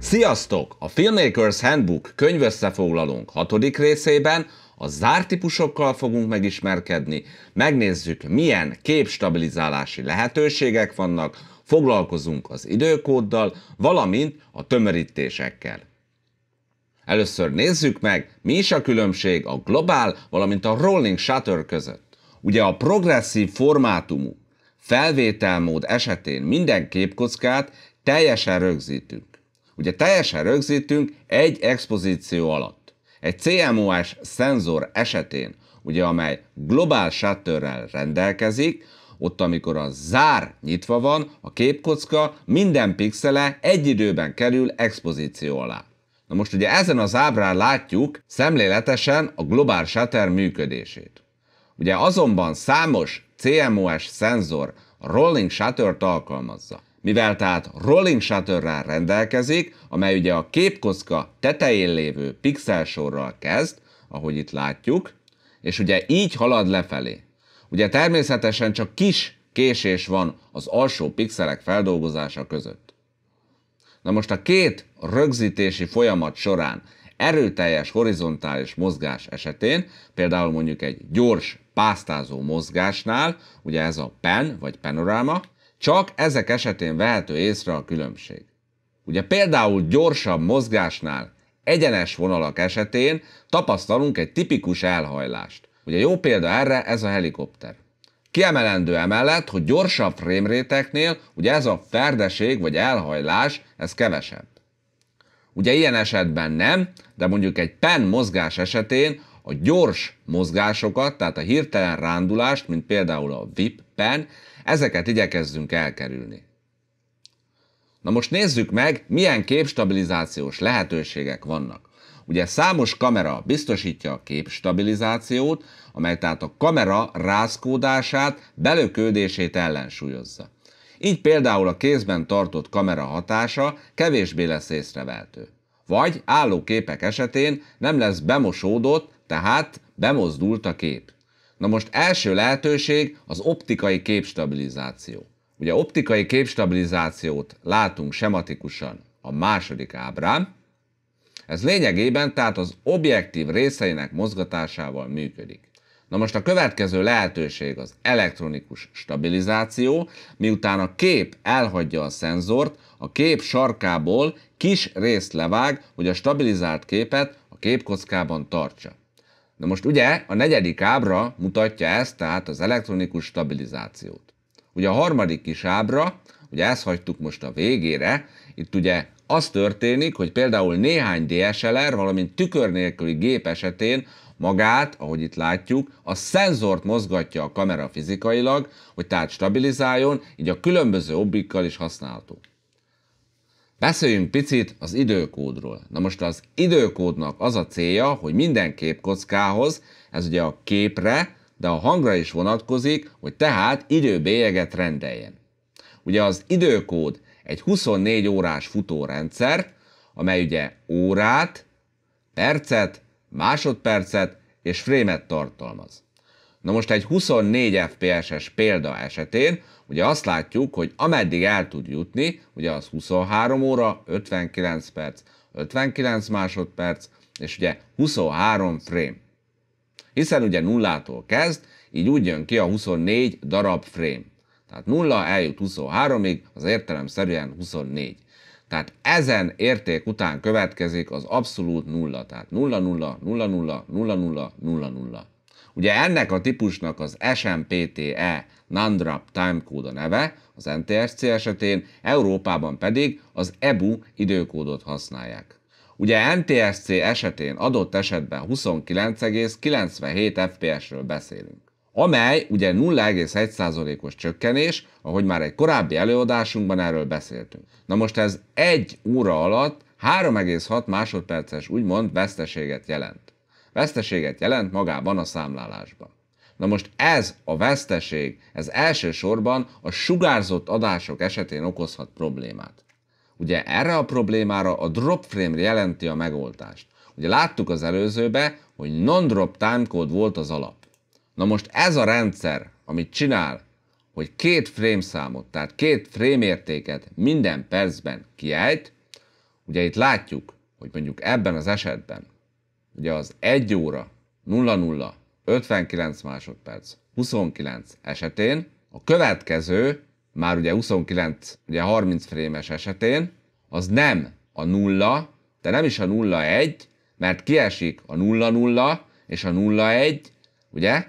Sziasztok! A Filmmakers Handbook könyvösszefoglalónk hatodik részében a zárt típusokkal fogunk megismerkedni, megnézzük milyen képstabilizálási lehetőségek vannak, foglalkozunk az időkóddal, valamint a tömörítésekkel. Először nézzük meg, mi is a különbség a globál, valamint a rolling shutter között. Ugye a progresszív formátumú felvételmód esetén minden képkockát teljesen rögzítünk. Ugye teljesen rögzítünk egy expozíció alatt. Egy CMOS szenzor esetén, ugye amely globál shutterrel rendelkezik, ott amikor a zár nyitva van, a képkocka minden pixele egy időben kerül expozíció alá. Na most ugye ezen az ábrán látjuk szemléletesen a globál shutter működését. Ugye azonban számos CMOS szenzor a rolling shutter-t alkalmazza. Mivel tehát rolling shutterrel rendelkezik, amely ugye a képkocka tetején lévő pixelsorral kezd, ahogy itt látjuk, és ugye így halad lefelé. Ugye természetesen csak kis késés van az alsó pixelek feldolgozása között. Na most a két rögzítési folyamat során erőteljes horizontális mozgás esetén, például mondjuk egy gyors pásztázó mozgásnál, ugye ez a pen vagy panorama, csak ezek esetén vehető észre a különbség. Ugye például gyorsabb mozgásnál, egyenes vonalak esetén tapasztalunk egy tipikus elhajlást. Ugye jó példa erre ez a helikopter. Kiemelendő emellett, hogy gyorsabb frémréteknél ugye ez a ferdeség vagy elhajlás, ez kevesebb. Ugye ilyen esetben nem, de mondjuk egy pen mozgás esetén a gyors mozgásokat, tehát a hirtelen rándulást, mint például a VIP pen, Ezeket igyekezzünk elkerülni. Na most nézzük meg, milyen képstabilizációs lehetőségek vannak. Ugye számos kamera biztosítja a képstabilizációt, amely tehát a kamera rázkódását, belöködését ellensúlyozza. Így például a kézben tartott kamera hatása kevésbé lesz észrevehető. Vagy álló képek esetén nem lesz bemosódott, tehát bemozdult a kép. Na most első lehetőség az optikai képstabilizáció. Ugye optikai képstabilizációt látunk sematikusan a második ábrán, ez lényegében tehát az objektív részeinek mozgatásával működik. Na most a következő lehetőség az elektronikus stabilizáció, miután a kép elhagyja a szenzort, a kép sarkából kis részt levág, hogy a stabilizált képet a képkockában tartsa. Na most ugye a negyedik ábra mutatja ezt, tehát az elektronikus stabilizációt. Ugye a harmadik kis ábra, ugye ezt hagytuk most a végére, itt ugye az történik, hogy például néhány DSLR, valamint tükör nélküli gép esetén magát, ahogy itt látjuk, a szenzort mozgatja a kamera fizikailag, hogy tehát stabilizáljon, így a különböző obbikkal is használható. Beszéljünk picit az időkódról. Na most az időkódnak az a célja, hogy minden képkockához, ez ugye a képre, de a hangra is vonatkozik, hogy tehát időbélyeget rendeljen. Ugye az időkód egy 24 órás futórendszer, amely ugye órát, percet, másodpercet és frémet tartalmaz. Na most egy 24 FPS-es példa esetén ugye azt látjuk, hogy ameddig el tud jutni, ugye az 23 óra, 59 perc, 59 másodperc, és ugye 23 frame. Hiszen ugye nullától kezd, így úgy jön ki a 24 darab frame. Tehát nulla eljut 23-ig, az értelemszerűen 24. Tehát ezen érték után következik az abszolút nulla, tehát 0 0 0 0 0 0 0 0 Ugye ennek a típusnak az SMPTE Non-Drop Timecode a neve, az NTSC esetén, Európában pedig az EBU időkódot használják. Ugye NTSC esetén adott esetben 29,97 FPS-ről beszélünk amely ugye 0,1%-os csökkenés, ahogy már egy korábbi előadásunkban erről beszéltünk. Na most ez egy óra alatt 3,6 másodperces úgymond veszteséget jelent. Veszteséget jelent magában a számlálásban. Na most ez a veszteség, ez elsősorban a sugárzott adások esetén okozhat problémát. Ugye erre a problémára a drop frame jelenti a megoldást. Ugye láttuk az előzőbe, hogy non-drop timecode volt az alap. Na most ez a rendszer, amit csinál, hogy két frame számot, tehát két frame értéket minden percben kiejt, ugye itt látjuk, hogy mondjuk ebben az esetben ugye az 1 óra 00 59 másodperc 29 esetén, a következő, már ugye 29, ugye 30 frémes esetén, az nem a 0, de nem is a 01, mert kiesik a 00 és a 01, ugye?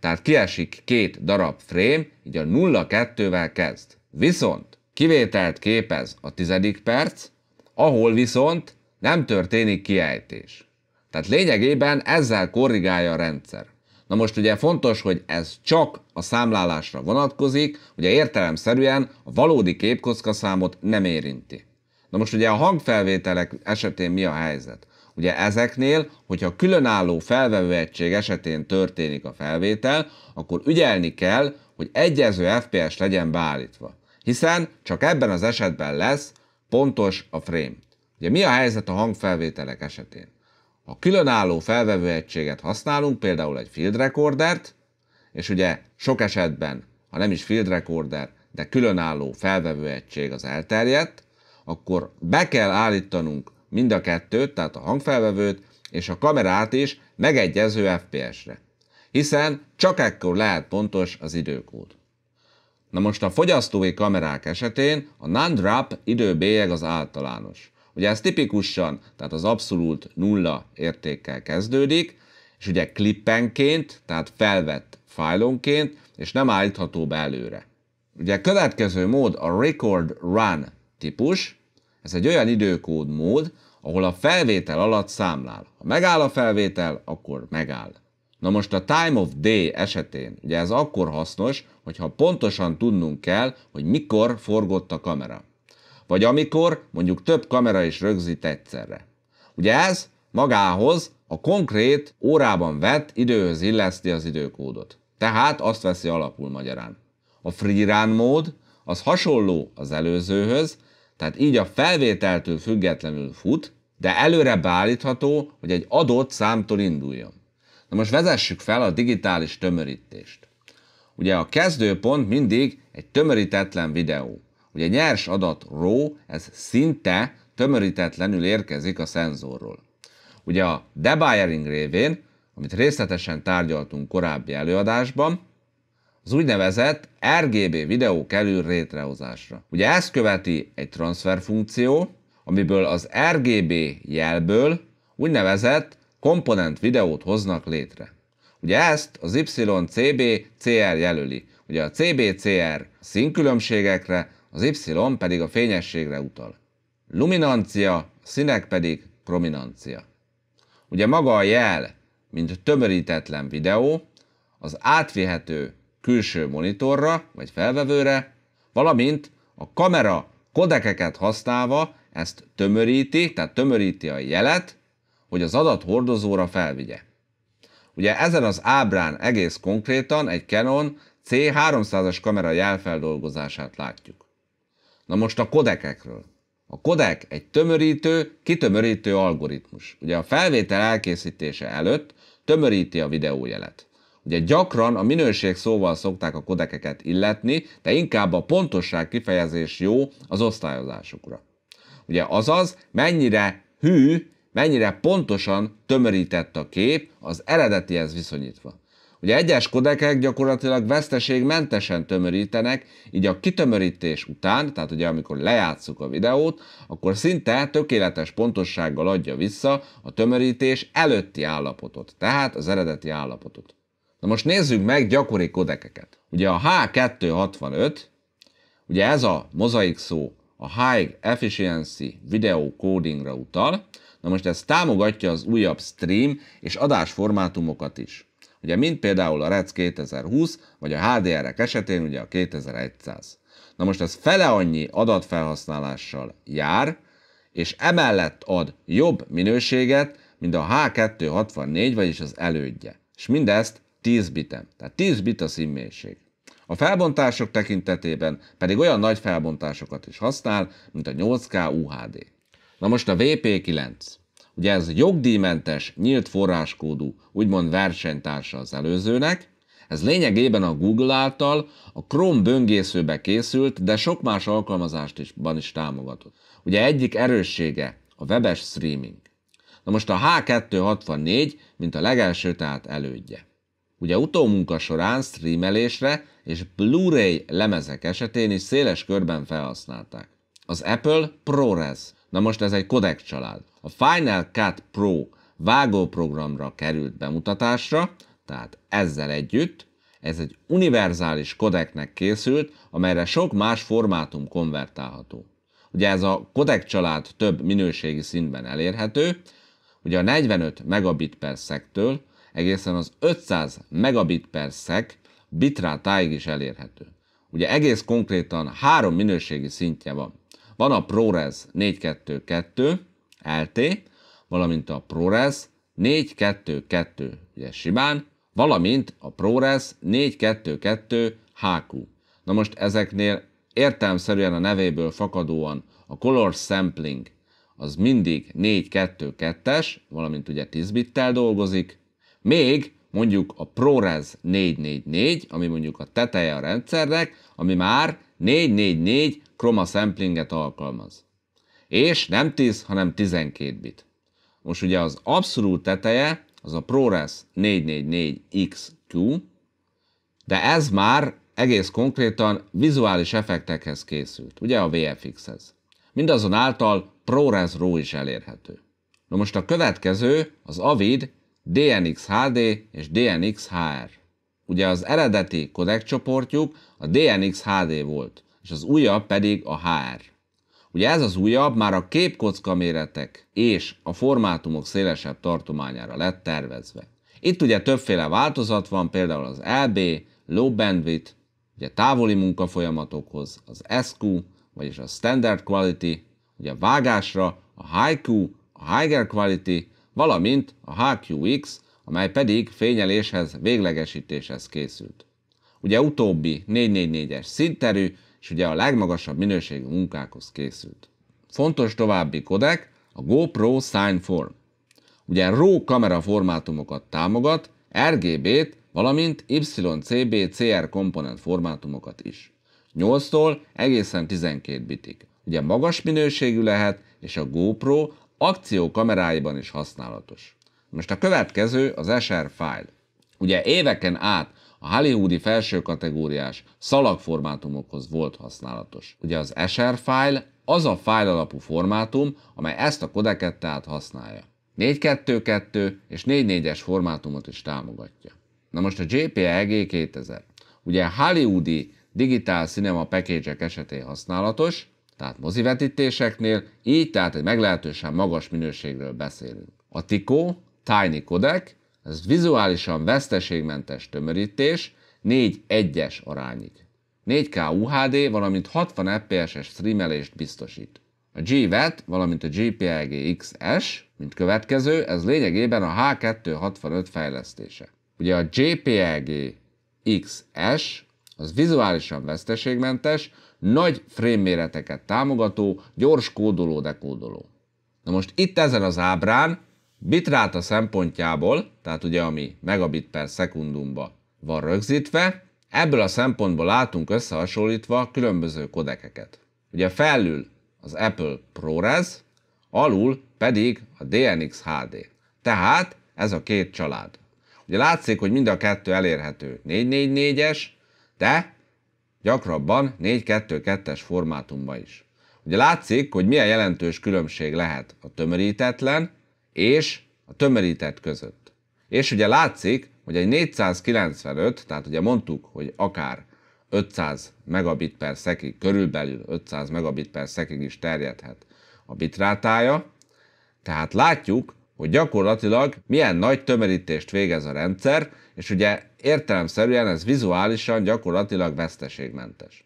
Tehát kiesik két darab frame, így a 02 vel kezd. Viszont kivételt képez a tizedik perc, ahol viszont nem történik kiejtés. Tehát lényegében ezzel korrigálja a rendszer. Na most ugye fontos, hogy ez csak a számlálásra vonatkozik, ugye értelemszerűen a valódi képkockaszámot nem érinti. Na most ugye a hangfelvételek esetén mi a helyzet? Ugye ezeknél, hogyha különálló felvevőegység esetén történik a felvétel, akkor ügyelni kell, hogy egyező FPS legyen beállítva. Hiszen csak ebben az esetben lesz pontos a frame. Ugye mi a helyzet a hangfelvételek esetén? Ha különálló egységet használunk, például egy field recordert, és ugye sok esetben, ha nem is field recorder, de különálló egység az elterjedt, akkor be kell állítanunk mind a kettőt, tehát a hangfelvevőt és a kamerát is megegyező FPS-re. Hiszen csak ekkor lehet pontos az időkód. Na most a fogyasztói kamerák esetén a non-drop időbélyeg az általános. Ugye ez tipikusan, tehát az abszolút nulla értékkel kezdődik, és ugye klippenként, tehát felvett fájlonként, és nem állítható be előre. Ugye a következő mód a record run típus, ez egy olyan időkód mód, ahol a felvétel alatt számlál. Ha megáll a felvétel, akkor megáll. Na most a time of day esetén, ugye ez akkor hasznos, hogyha pontosan tudnunk kell, hogy mikor forgott a kamera vagy amikor mondjuk több kamera is rögzít egyszerre. Ugye ez magához a konkrét órában vett időhöz illeszti az időkódot. Tehát azt veszi alapul magyarán. A freerun mód az hasonló az előzőhöz, tehát így a felvételtől függetlenül fut, de előre beállítható, hogy egy adott számtól induljon. Na most vezessük fel a digitális tömörítést. Ugye a kezdőpont mindig egy tömörítetlen videó hogy a nyers adat RAW, ez szinte tömörítetlenül érkezik a szenzorról. Ugye a debayering révén, amit részletesen tárgyaltunk korábbi előadásban, az úgynevezett RGB videó kerül rétrehozásra. Ugye ezt követi egy transfer funkció, amiből az RGB jelből úgynevezett komponent videót hoznak létre. Ugye ezt az yCbCr jelöli. Ugye a CBCR színkülönbségekre, az y pedig a fényességre utal. Luminancia, színek pedig prominancia. Ugye maga a jel, mint tömörítetlen videó, az átvihető külső monitorra vagy felvevőre, valamint a kamera kodekeket használva ezt tömöríti, tehát tömöríti a jelet, hogy az adathordozóra felvigye. Ugye ezen az ábrán egész konkrétan egy Canon C300-as kamera jelfeldolgozását látjuk. Na most a kodekekről. A kodek egy tömörítő, kitömörítő algoritmus. Ugye a felvétel elkészítése előtt tömöríti a videójelet. Ugye gyakran a minőség szóval szokták a kodekeket illetni, de inkább a pontosság kifejezés jó az osztályozásukra. Ugye azaz, mennyire hű, mennyire pontosan tömörített a kép az eredetihez viszonyítva. Ugye egyes kodekek gyakorlatilag veszteségmentesen tömörítenek, így a kitömörítés után, tehát ugye amikor lejátszuk a videót, akkor szinte tökéletes pontossággal adja vissza a tömörítés előtti állapotot, tehát az eredeti állapotot. Na most nézzük meg gyakori kodekeket. Ugye a H265, ugye ez a mozaik szó a High Efficiency Video Codingra utal, na most ez támogatja az újabb stream és adásformátumokat is. Ugye mint például a REC 2020, vagy a HDR-ek esetén ugye a 2100. Na most ez fele annyi adatfelhasználással jár, és emellett ad jobb minőséget, mint a H264, vagyis az elődje. És mindezt 10 biten, tehát 10 bit a színmélység. A felbontások tekintetében pedig olyan nagy felbontásokat is használ, mint a 8K UHD. Na most a VP9. Ugye ez jogdíjmentes, nyílt forráskódú, úgymond versenytársa az előzőnek, ez lényegében a Google által a Chrome böngészőbe készült, de sok más alkalmazást is, ban is támogatott. Ugye egyik erőssége a webes streaming. Na most a H264, mint a legelső, tehát elődje. Ugye utómunka során streamelésre és Blu-ray lemezek esetén is széles körben felhasználták. Az Apple ProRes Na most ez egy Codec család. A Final Cut Pro vágóprogramra került bemutatásra, tehát ezzel együtt ez egy univerzális kodeknek készült, amelyre sok más formátum konvertálható. Ugye ez a kodek család több minőségi szintben elérhető, ugye a 45 megabit per szektől egészen az 500 megabit per szek bitrátáig is elérhető. Ugye egész konkrétan három minőségi szintje van. Van a ProRes 422 LT, valamint a ProRes 422, ugye simán, valamint a ProRes 422 HQ. Na most ezeknél értelmszerűen a nevéből fakadóan a color sampling az mindig 4-2-2-es, valamint ugye 10 bittel dolgozik, még mondjuk a ProRes 444, ami mondjuk a teteje a rendszernek, ami már 444 Kroma samplinget alkalmaz. És nem 10, hanem 12 bit. Most ugye az abszolút teteje az a ProRes 444XQ, de ez már egész konkrétan vizuális effektekhez készült, ugye a VFX-hez. Mindazonáltal ProRes RAW is elérhető. Na most a következő az Avid DNX HD és DNX HR. Ugye az eredeti kodek csoportjuk a DNX HD volt, és az újabb pedig a HR. Ugye ez az újabb már a képkocka méretek és a formátumok szélesebb tartományára lett tervezve. Itt ugye többféle változat van, például az LB, e Low Bandwidth, ugye távoli munkafolyamatokhoz, az SQ, vagyis a Standard Quality, ugye a vágásra a HQ, a Higher Quality, valamint a HQX, amely pedig fényeléshez, véglegesítéshez készült. Ugye utóbbi 444-es szinterű, és ugye a legmagasabb minőségű munkákhoz készült. Fontos további kodek a GoPro Signform. Ugye RAW kamera formátumokat támogat, RGB-t, valamint YCB CR komponent formátumokat is. 8-tól egészen 12 bitig. Ugye magas minőségű lehet, és a GoPro akció kameráiban is használatos. Most a következő az SR file. Ugye éveken át a hollywoodi felső kategóriás szalagformátumokhoz volt használatos. Ugye az SR file az a file alapú formátum, amely ezt a kodeket tehát használja. 4.2.2 és 4.4-es formátumot is támogatja. Na most a JPEG 2000. Ugye a hollywoodi digitál cinema package esetén használatos, tehát mozivetítéseknél, így tehát egy meglehetősen magas minőségről beszélünk. A TICO, Tiny Codec ez vizuálisan veszteségmentes tömörítés 4-1-es arányig. 4K UHD, valamint 60 FPS-es streamelést biztosít. A GVET, valamint a GPLG e XS, mint következő, ez lényegében a H265 fejlesztése. Ugye a GPLG e XS az vizuálisan veszteségmentes, nagy méreteket támogató, gyors kódoló-dekódoló. Na most itt ezen az ábrán Bitráta szempontjából, tehát ugye ami megabit per szekundumba van rögzítve, ebből a szempontból látunk összehasonlítva különböző kodekeket. Ugye felül az Apple ProRes, alul pedig a DNX HD. Tehát ez a két család. Ugye látszik, hogy mind a kettő elérhető 444-es, de gyakrabban 422-es formátumban is. Ugye látszik, hogy milyen jelentős különbség lehet a tömörítetlen és a tömörített között. És ugye látszik, hogy egy 495, tehát ugye mondtuk, hogy akár 500 megabit per szekig, körülbelül 500 megabit per szekig is terjedhet a bitrátája, tehát látjuk, hogy gyakorlatilag milyen nagy tömörítést végez a rendszer, és ugye értelemszerűen ez vizuálisan gyakorlatilag veszteségmentes.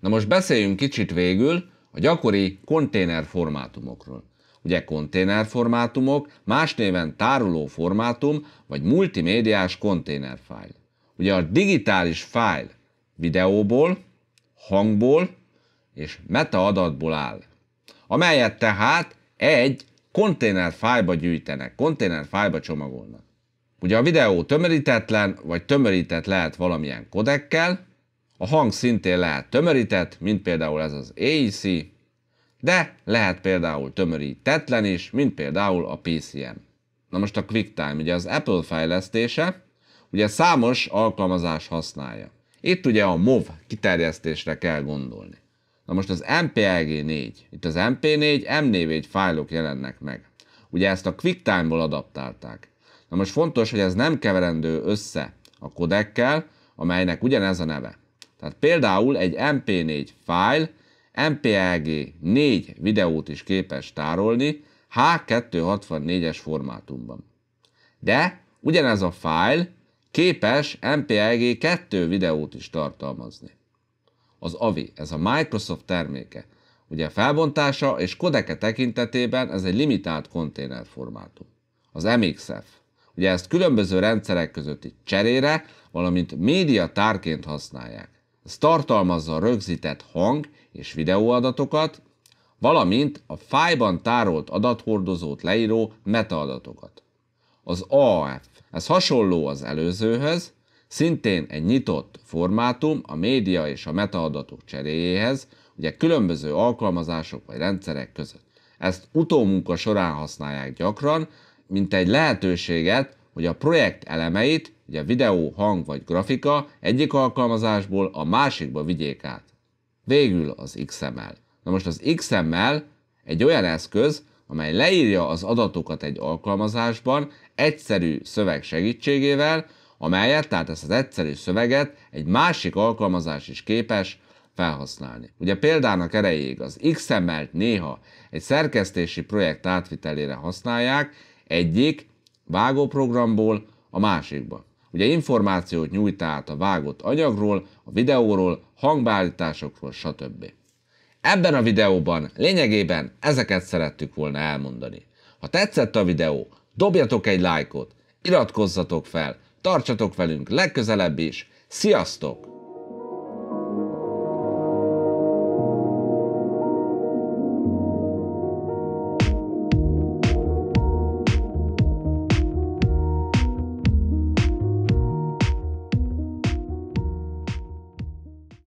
Na most beszéljünk kicsit végül a gyakori konténer formátumokról ugye konténerformátumok, más néven tároló formátum, vagy multimédiás konténerfájl. Ugye a digitális fájl videóból, hangból és metaadatból áll, amelyet tehát egy konténerfájlba gyűjtenek, konténerfájlba csomagolnak. Ugye a videó tömörítetlen, vagy tömörített lehet valamilyen kodekkel, a hang szintén lehet tömörített, mint például ez az AEC, de lehet például tömörítetlen is, mint például a PCM. Na most a QuickTime, ugye az Apple fejlesztése, ugye számos alkalmazás használja. Itt ugye a MOV kiterjesztésre kell gondolni. Na most az MPLG4, itt az MP4, M4 fájlok jelennek meg. Ugye ezt a QuickTime-ból adaptálták. Na most fontos, hogy ez nem keverendő össze a kodekkel, amelynek ugyanez a neve. Tehát például egy MP4 fájl MPEG 4 videót is képes tárolni H264-es formátumban. De ugyanez a fájl képes MPEG 2 videót is tartalmazni. Az AVI, ez a Microsoft terméke, ugye felbontása és kodeke tekintetében ez egy limitált konténerformátum. Az MXF. Ugye ezt különböző rendszerek közötti cserére, valamint média tárként használják. Ez tartalmazza rögzített hang és videóadatokat, valamint a fájban tárolt adathordozót leíró metaadatokat. Az AAF. Ez hasonló az előzőhöz, szintén egy nyitott formátum a média és a metaadatok cseréjéhez, ugye különböző alkalmazások vagy rendszerek között. Ezt utómunka során használják gyakran, mint egy lehetőséget, hogy a projekt elemeit ugye videó, hang vagy grafika egyik alkalmazásból a másikba vigyék át. Végül az XML. Na most az XML egy olyan eszköz, amely leírja az adatokat egy alkalmazásban egyszerű szöveg segítségével, amelyet, tehát ezt az egyszerű szöveget egy másik alkalmazás is képes felhasználni. Ugye példának erejéig az XML-t néha egy szerkesztési projekt átvitelére használják egyik vágóprogramból a másikba. Ugye információt nyújt át a vágott anyagról, a videóról, hangbeállításokról, stb. Ebben a videóban lényegében ezeket szerettük volna elmondani. Ha tetszett a videó, dobjatok egy lájkot, iratkozzatok fel, tartsatok velünk legközelebb is, sziasztok!